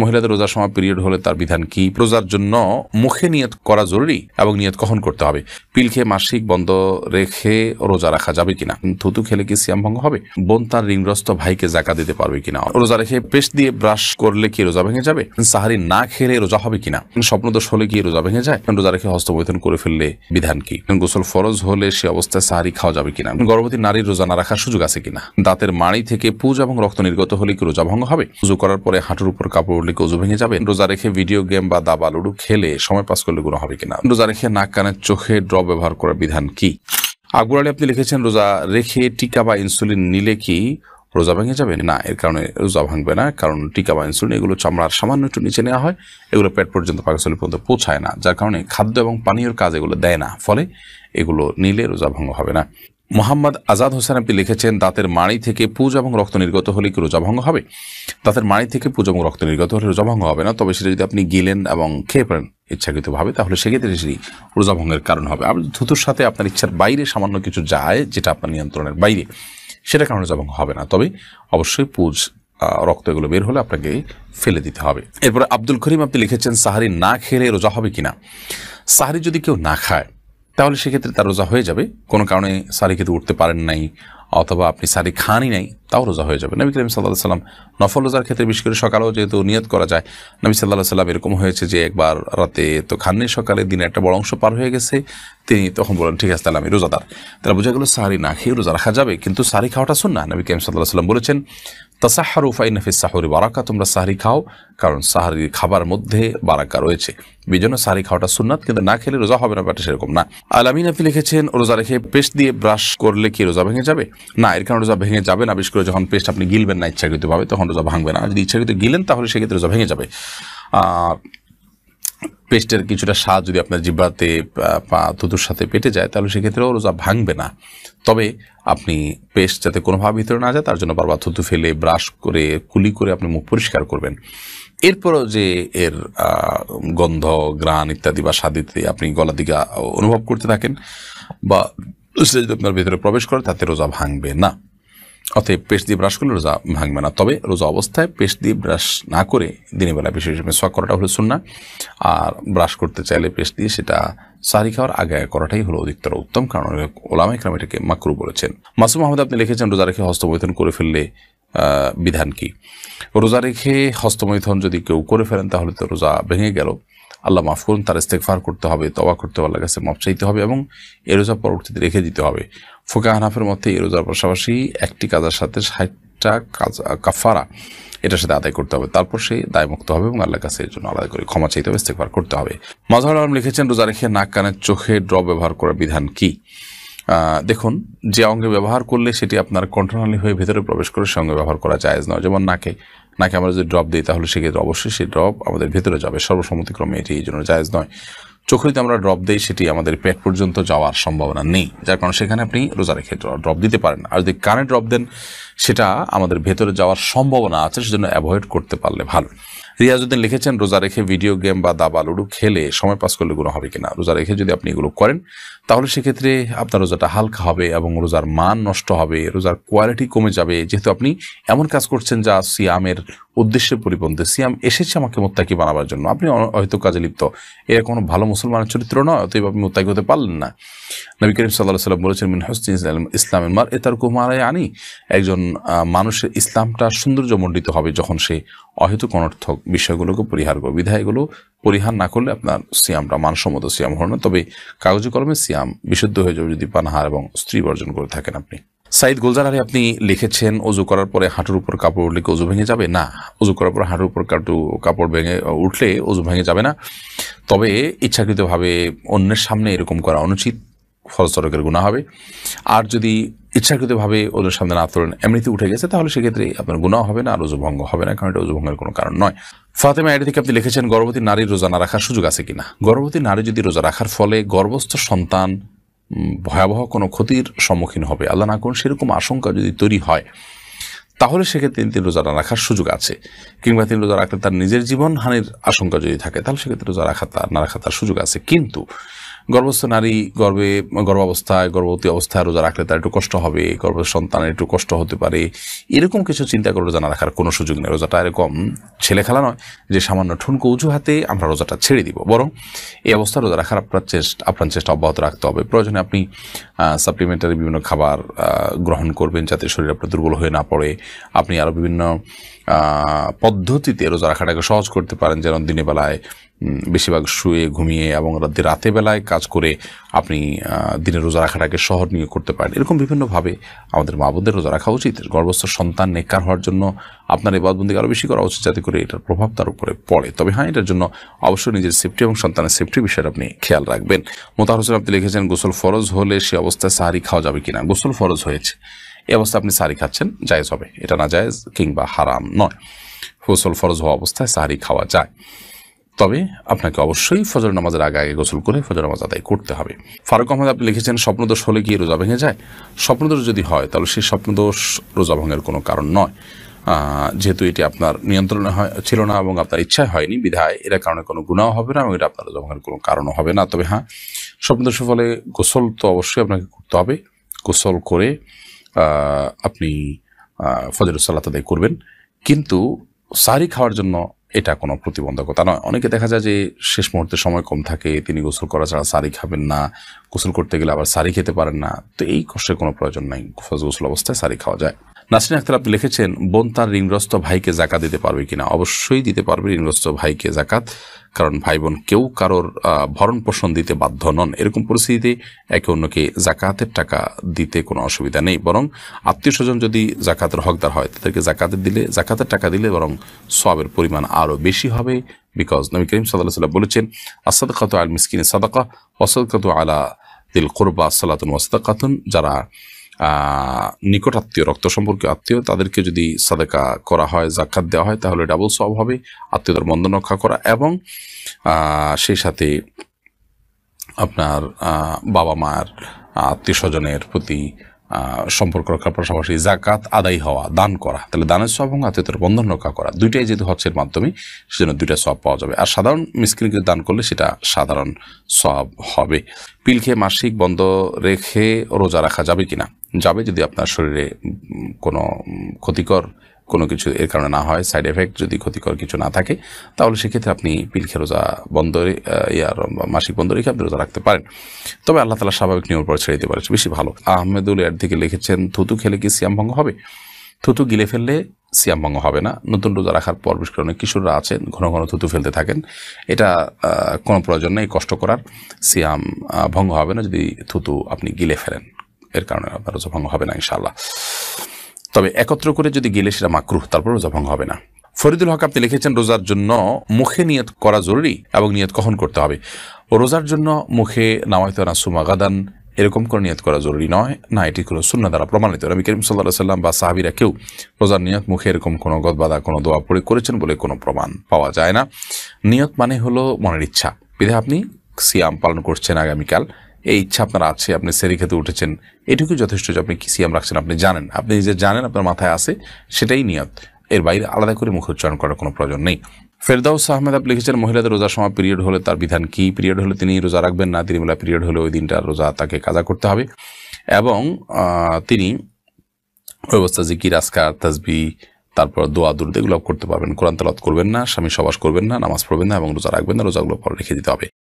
মহিলাদের রোজার সময় পিরিয়ড হলে তার বিধান কি রোজার জন্য মুখে নিয়ত করা জরুরি এবং নিয়ত কখন করতে হবে পিল খেয়ে মাসিক বন্ধ রেখে রোজা রাখা যাবে কিনা থুতু খেলে কি সিয়াম ভঙ্গ হবে বোন তার ঋণগ্রস্ত ভাইকে জাকা দিতে পারবে কিনা রোজা রেখে পেস্ট দিয়ে ব্রাশ করলে কি রোজা ভেঙে যাবে সাহারি না খেলে রোজা হবে কিনা স্বপ্নদোষ হলে কি রোজা ভেঙে যায় রোজা রেখে হস্তবৈধন করে ফেললে বিধান কি গোসল ফরজ হলে সে অবস্থায় সাহারি খাওয়া যাবে কিনা গর্ভবতী নারীর রোজা না রাখার সুযোগ আছে কিনা দাঁতের মাড়ি থেকে পুজ এবং রক্ত নির্গত হলে কি রোজা ভঙ্গ হবে পুজো করার পরে হাঁটুর উপর কাপড় পড়লে কজু ভেঙে যাবেন রোজা রেখে ভিডিও গেম বা দাবা লুডু খেলে সময় পাস করলে গুণ হবে কিনা রোজা রেখে নাক কানের চোখে ড্র ব্যবহার করার বিধান কি আকবর আলী আপনি লিখেছেন রোজা রেখে টিকা বা ইনসুলিন নিলে কি রোজা ভেঙে যাবে না এর কারণে রোজা ভাঙবে না কারণ টিকা বা ইনসুলিন এগুলো চামড়ার সামান্য একটু নিচে নেওয়া হয় এগুলো পেট পর্যন্ত পাকস্থলী পর্যন্ত পৌঁছায় না যার কারণে খাদ্য এবং পানীয়র কাজ এগুলো দেয় না ফলে এগুলো নিলে রোজা ভঙ্গ হবে না মোহাম্মদ আজাদ হোসেন আপনি লিখেছেন দাঁতের মাড়ি থেকে পুজ এবং রক্ত নির্গত হলে কি রোজা ভঙ্গ হবে দাঁতের মাড়ি থেকে পুজ এবং রক্ত নির্গত হলে ভঙ্গ হবে না তবে সেটা যদি আপনি গিলেন এবং খেয়ে পড়েন ইচ্ছাকৃতভাবে তাহলে সেক্ষেত্রে সেটি ভঙ্গের কারণ হবে আপনি ধুতুর সাথে আপনার ইচ্ছার বাইরে সামান্য কিছু যায় যেটা আপনার নিয়ন্ত্রণের বাইরে সেটা কারণে জবং হবে না তবে অবশ্যই পুজ রক্ত এগুলো বের হলে আপনাকে ফেলে দিতে হবে এরপরে আব্দুল করিম আপনি লিখেছেন সাহারি না খেলে রোজা হবে কিনা সাহারি যদি কেউ না খায় তাহলে সেক্ষেত্রে তার রোজা হয়ে যাবে কোনো কারণে সাহারি খেতে উঠতে পারেন নাই অথবা আপনি সারি খানই নাই তাও রোজা হয়ে যাবে নবী করিম সাল্লাহ সাল্লাম নফল রোজার ক্ষেত্রে বিশেষ করে সকালেও যেহেতু নিয়ত করা যায় নবী সাল্লাহ সাল্লাম এরকম হয়েছে যে একবার রাতে তো খাননি সকালে দিনে একটা বড় অংশ পার হয়ে গেছে তিনি তখন বলেন ঠিক আছে তাহলে আমি রোজাদার তারা বোঝা গেল সারি না খেয়ে রোজা রাখা যাবে কিন্তু সারি খাওয়াটা শুন না নবী করিম সাল্লাহ সাল্লাম বলেছেন তা সাহারু নাফিস সাহরি বারাকা তোমরা সাহারি খাও কারণ সাহারি খাবার মধ্যে বারাকা রয়েছে এই জন্য সাহারি খাওয়াটা সুন্নাত কিন্তু না খেলে রোজা হবে না ব্যাটা সেরকম না আলামিন আপনি লিখেছেন রোজা রেখে পেস্ট দিয়ে ব্রাশ করলে কি রোজা ভেঙে যাবে না এর কারণে রোজা ভেঙে যাবে না বিশেষ করে যখন পেস্ট আপনি গিলবেন না ইচ্ছাকৃতভাবে তখন রোজা ভাঙবে না যদি ইচ্ছাকৃত গিলেন তাহলে সেক্ষেত্রে রোজা ভেঙে যাবে পেস্টের কিছুটা স্বাদ যদি আপনার জিব্বাতে বা সাথে পেটে যায় তাহলে সেক্ষেত্রেও রোজা ভাঙবে না তবে আপনি পেস্ট যাতে কোনোভাবে ভিতরে না যায় তার জন্য বারবার থুতু ফেলে ব্রাশ করে কুলি করে আপনি মুখ পরিষ্কার করবেন এরপরও যে এর গন্ধ গ্রান ইত্যাদি বা স্বাদিতে আপনি গলা দিকে অনুভব করতে থাকেন বা যদি আপনার ভিতরে প্রবেশ করে তাতে রোজা ভাঙবে না অতএব পেশ দিয়ে ব্রাশ করলে রোজা ভাঙবে না তবে রোজা অবস্থায় পেশ দিয়ে ব্রাশ না করে দিনের বেলা বিশেষ সোয়া করাটা হলো শুননা আর ব্রাশ করতে চাইলে পেশ দিয়ে সেটা সারি খাওয়ার আগে করাটাই হলো অধিকতর উত্তম কারণ ওলামা ইকরাম এটাকে মাকরু বলেছেন মাসুম আহমেদ আপনি লিখেছেন রোজা রেখে হস্তমৈথন করে ফেললে বিধান কি রোজা রেখে হস্তমৈথন যদি কেউ করে ফেলেন তাহলে তো রোজা ভেঙে গেল আল্লাহ মাফ করুন তার ইস্তেকফার করতে হবে তবা করতে হবে আল্লাহ কাছে মাফ চাইতে হবে এবং এ রোজা পরবর্তীতে রেখে দিতে হবে ফোকা হানাফের মতে এই রোজার পাশাপাশি একটি কাজার সাথে ষাটটা কাজ কাফারা এটার সাথে আদায় করতে হবে তারপর সে দায়মুক্ত হবে এবং আল্লাহ কাছে এর জন্য আলাদা করে ক্ষমা চাইতে হবে ইস্তেকবার করতে হবে মাজহার আলম লিখেছেন রোজা রেখে নাক কানের চোখে ড্র ব্যবহার করার বিধান কি দেখুন যে অঙ্গে ব্যবহার করলে সেটি আপনার কন্ট্রোনালি হয়ে ভেতরে প্রবেশ করে সঙ্গে ব্যবহার করা যায় না যেমন নাকে নাকে আমরা যদি ড্রপ দিই তাহলে সেক্ষেত্রে অবশ্যই সেই ড্রপ আমাদের ভেতরে যাবে সর্বসম্মতিক্রমে এটি এই জন্য জায়জ নয় চোখড়িতে আমরা ড্রপ দিই সেটি আমাদের পেট পর্যন্ত যাওয়ার সম্ভাবনা নেই যার কারণে সেখানে আপনি রোজা রেখে ড্রপ দিতে পারেন আর যদি কানে ড্রপ দেন সেটা আমাদের ভেতরে যাওয়ার সম্ভাবনা আছে সেজন্য অ্যাভয়েড করতে পারলে ভালো রিয়াজুদ্দিন লিখেছেন রোজা রেখে ভিডিও গেম বা দাবা লুডু খেলে সময় পাস করলে গুণ হবে কিনা রোজা রেখে যদি আপনি এগুলো করেন তাহলে সেক্ষেত্রে আপনার রোজাটা হালকা হবে এবং রোজার মান নষ্ট হবে রোজার কোয়ালিটি কমে যাবে যেহেতু আপনি এমন কাজ করছেন যা সিয়ামের উদ্দেশ্যের পরিপন্থী সিয়াম এসেছে আমাকে মোত্তাকি বানাবার জন্য আপনি হয়তো কাজে লিপ্ত এরা কোনো ভালো মুসলমানের চরিত্র নয় অতএব আপনি মোত্তাকি হতে পারলেন না নবী করিম সাল্লাহ সাল্লাম বলেছেন মিন হস্তিন ইসলামের মার এ তার কুমারায় আনি একজন মানুষের ইসলামটা সৌন্দর্যমণ্ডিত হবে যখন সে অহেতু অনর্থক বিষয়গুলোকে পরিহার করবে বিধায়গুলো পরিহার না করলে আপনার সিয়ামটা মানসম্মত সিয়াম হল না তবে কাগজে কলমে সিয়াম বিশুদ্ধ হয়ে যাবে যদি পানাহার এবং স্ত্রী বর্জন করে থাকেন আপনি সাইদ গুলজার আলী আপনি লিখেছেন অজু করার পরে হাঁটুর উপর কাপড় উঠলে কি অজু ভেঙে যাবে না অজু করার পরে হাঁটুর উপর কাটু কাপড় ভেঙে উঠলে অজু ভেঙে যাবে না তবে ইচ্ছাকৃতভাবে অন্যের সামনে এরকম করা অনুচিত ফলস্বরকের গুণা হবে আর যদি ইচ্ছাকৃতভাবে ওজন সামনে না তোলেন এমনিতে উঠে গেছে তাহলে সেক্ষেত্রে আপনার গুণাও হবে না আর ভঙ্গ হবে না কারণ এটা ভঙ্গের কোনো কারণ নয় ফাতেমা মায়ের থেকে আপনি লিখেছেন গর্ভবতী নারীর রোজা না রাখার সুযোগ আছে কিনা গর্ভবতী নারী যদি রোজা রাখার ফলে গর্ভস্থ সন্তান ভয়াবহ কোনো ক্ষতির সম্মুখীন হবে আল্লাহ না করুন সেরকম আশঙ্কা যদি তৈরি হয় তাহলে সেক্ষেত্রে তিনি রোজা রাখার সুযোগ আছে কিংবা তিন রোজা রাখলে তার নিজের জীবন হানির আশঙ্কা যদি থাকে তাহলে সেক্ষেত্রে রোজা রাখা তার না রাখা তার সুযোগ আছে কিন্তু গর্ভস্থ নারী গর্ভে গর্ভাবস্থায় গর্ভবতী অবস্থায় রোজা রাখলে তার একটু কষ্ট হবে গর্ভ সন্তানের একটু কষ্ট হতে পারে এরকম কিছু চিন্তা করে রোজা না রাখার কোনো সুযোগ নেই রোজাটা এরকম ছেলে খেলা নয় যে সামান্য ঠুনকো হাতে আমরা রোজাটা ছেড়ে দিব বরং এই অবস্থা রোজা রাখার আপনার চেষ্টা আপনার চেষ্টা অব্যাহত রাখতে হবে প্রয়োজনে আপনি সাপ্লিমেন্টারি বিভিন্ন খাবার গ্রহণ করবেন যাতে শরীর আপনার দুর্বল হয়ে না পড়ে আপনি আরও বিভিন্ন পদ্ধতিতে রোজা রাখাটাকে সহজ করতে পারেন যেন দিনে বেলায় বেশিরভাগ শুয়ে ঘুমিয়ে এবং রাতে বেলায় কাজ করে আপনি দিনে রোজা রাখাটাকে নিয়ে করতে পারেন এরকম বিভিন্নভাবে আমাদের মা বোনদের রোজা রাখা উচিত গর্ভস্থ সন্তান নেকার হওয়ার জন্য আপনার এই বাদবন্দি আরও বেশি করা উচিত যাতে করে এটার প্রভাব তার উপরে পড়ে তবে হ্যাঁ এটার জন্য অবশ্যই নিজের সেফটি এবং সন্তানের সেফটি বিষয়ে আপনি খেয়াল রাখবেন মোতার হোসেন আপনি লিখেছেন গোসল ফরজ হলে সে অবস্থায় সাহারি খাওয়া যাবে কিনা গোসল ফরজ হয়েছে এই অবস্থা আপনি সাহারি খাচ্ছেন জায়েজ হবে এটা না জায়েজ কিংবা হারাম নয় গোসল ফরজ হওয়া অবস্থায় সাহারি খাওয়া যায় তবে আপনাকে অবশ্যই ফজর নামাজের আগে আগে গোসল করে ফজর নামাজ আদায় করতে হবে ফারুক আহমদ আপনি লিখেছেন স্বপ্নদোষ হলে কি রোজা ভেঙে যায় স্বপ্নদোষ যদি হয় তাহলে সেই স্বপ্নদোষ রোজা ভঙ্গের কোনো কারণ নয় যেহেতু এটি আপনার নিয়ন্ত্রণে হয় ছিল না এবং আপনার ইচ্ছায় হয়নি বিধায় এর কারণে কোনো গুণাও হবে না এবং এটা আপনার রোজা ভঙ্গের কোনো কারণও হবে না তবে হ্যাঁ স্বপ্নদোষের ফলে গোসল তো অবশ্যই আপনাকে করতে হবে গোসল করে আপনি ফজর সালাত তাদের করবেন কিন্তু সারি খাওয়ার জন্য এটা কোনো প্রতিবন্ধকতা নয় অনেকে দেখা যায় যে শেষ মুহূর্তে সময় কম থাকে তিনি গোসল করা ছাড়া সারি খাবেন না গোসল করতে গেলে আবার সারি খেতে পারেন না তো এই কষ্টের কোনো প্রয়োজন নাই ফজ গোসল অবস্থায় সারি খাওয়া যায় নাসরিন আক্তার আপনি লিখেছেন বোন তার ঋণগ্রস্ত ভাইকে জাকাত দিতে পারবে কিনা অবশ্যই দিতে পারবে ঋণগ্রস্ত ভাইকে জাকাত কারণ ভাই বোন কেউ কারোর ভরণ পোষণ দিতে বাধ্য নন এরকম পরিস্থিতিতে একে অন্যকে জাকাতের টাকা দিতে কোনো অসুবিধা নেই বরং আত্মীয় স্বজন যদি জাকাতের হকদার হয় তাদেরকে জাকাতের দিলে জাকাতের টাকা দিলে বরং সবের পরিমাণ আরও বেশি হবে বিকজ নবী করিম সাল্লাহ বলেছেন বলেছেন খাত আল মিসকিন সাদাকা অসাদকাত আলা দিল কোরবা সালাতুন খাতুন যারা নিকট আত্মীয় রক্ত সম্পর্কে আত্মীয় তাদেরকে যদি সাদেকা করা হয় জাকাত দেওয়া হয় তাহলে ডাবল সব হবে আত্মীয়তার বন্ধন রক্ষা করা এবং সেই সাথে আপনার বাবা মার আত্মীয় স্বজনের প্রতি সম্পর্ক রক্ষার পাশাপাশি জাকাত আদায় হওয়া দান করা তাহলে দানের সব এবং আত্মীয়তার বন্ধন রক্ষা করা দুইটাই যেহেতু হচ্ছের মাধ্যমে সেজন্য দুইটা সব পাওয়া যাবে আর সাধারণ মিসকিনকে দান করলে সেটা সাধারণ সব হবে পিল খেয়ে মাসিক বন্ধ রেখে রোজা রাখা যাবে কিনা যাবে যদি আপনার শরীরে কোনো ক্ষতিকর কোনো কিছু এর কারণে না হয় সাইড এফেক্ট যদি ক্ষতিকর কিছু না থাকে তাহলে সেক্ষেত্রে আপনি পিলখে রোজা বন্ধ ইয়ার মাসিক বন্ধ রেখে আপনি রোজা রাখতে পারেন তবে আল্লাহ তালা স্বাভাবিক নিয়ম পরে ছেড়ে দিতে পারে বেশি ভালো আহমেদুল এর থেকে লিখেছেন থুতু খেলে কি সিয়াম ভঙ্গ হবে থুতু গিলে ফেললে সিয়াম ভঙ্গ হবে না নতুন রোজা রাখার পর বিশেষ করে অনেক কিশোররা আছেন ঘন ঘন থুতু ফেলতে থাকেন এটা কোনো প্রয়োজন নেই কষ্ট করার সিয়াম ভঙ্গ হবে না যদি থুতু আপনি গিলে ফেলেন এর কারণে আপনার রোজা ভঙ্গ হবে না ইনশাআল্লাহ তবে একত্র করে যদি গেলে সেটা মাকরুহ তারপর রোজা ভঙ্গ হবে না ফরিদুল হক আপনি লিখেছেন রোজার জন্য মুখে নিয়ত করা জরুরি এবং নিয়ত কখন করতে হবে রোজার জন্য মুখে নামাইতে না সুমা গাদান এরকম করে নিয়ত করা জরুরি নয় না এটি কোনো শূন্য দ্বারা প্রমাণিত রবি করিম সাল্লাহ সাল্লাম বা সাহাবিরা কেউ রোজার নিয়ত মুখে এরকম কোনো গদবাদা কোনো দোয়া পড়ে করেছেন বলে কোনো প্রমাণ পাওয়া যায় না নিয়ত মানে হলো মনের ইচ্ছা বিধে আপনি সিয়াম পালন করছেন আগামীকাল এই ইচ্ছা আপনার আছে আপনি সেরি খেতে উঠেছেন এটুকু যথেষ্ট যে আপনি কি সিএম রাখছেন আপনি জানেন আপনি যে জানেন আপনার মাথায় আছে সেটাই নিয়ত এর বাইরে আলাদা করে মুখ উচ্চারণ করার কোনো প্রয়োজন নেই ফেরদাউস আহমেদ আপ লিখেছেন মহিলাদের রোজার সময় পিরিয়ড হলে তার বিধান কি পিরিয়ড হলে তিনি রোজা রাখবেন না তিনি মেলা পিরিয়ড হলে ওই দিনটা রোজা তাকে কাজা করতে হবে এবং তিনি অবস্থা জিকির আসকার তাজবি তারপর দোয়া দুর্দ এগুলো করতে পারবেন কোরআন তালাত করবেন না স্বামী সবাস করবেন না নামাজ পড়বেন না এবং রোজা রাখবেন না রোজাগুলো পরে রেখে দিতে হবে